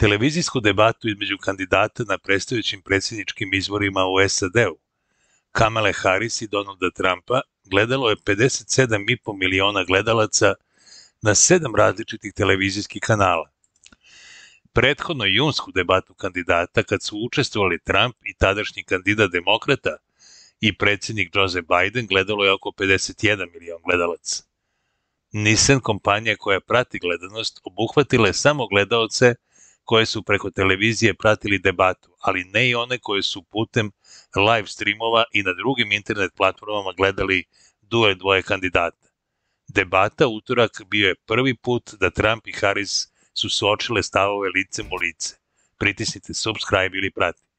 televizijsku debatu između kandidata na predstojećim predsjedničkim izborima u SAD-u, Kamale Harris i Donalda Trumpa, gledalo je 57,5 miliona gledalaca na sedam različitih televizijskih kanala. Prethodno junsku debatu kandidata, kad su učestvovali Trump i tadašnji kandidat demokrata i predsjednik Joseph Biden, gledalo je oko 51 milion gledalaca. Nissan kompanija koja prati gledanost obuhvatila je samo gledalce – koje su preko televizije pratili debatu, ali ne i one koje su putem live streamova i na drugim internet platformama gledali duel dvoje kandidata. Debata utorak bio je prvi put da Trump i Harris su suočile stavove licem u lice. Pritisnite subscribe ili pratite.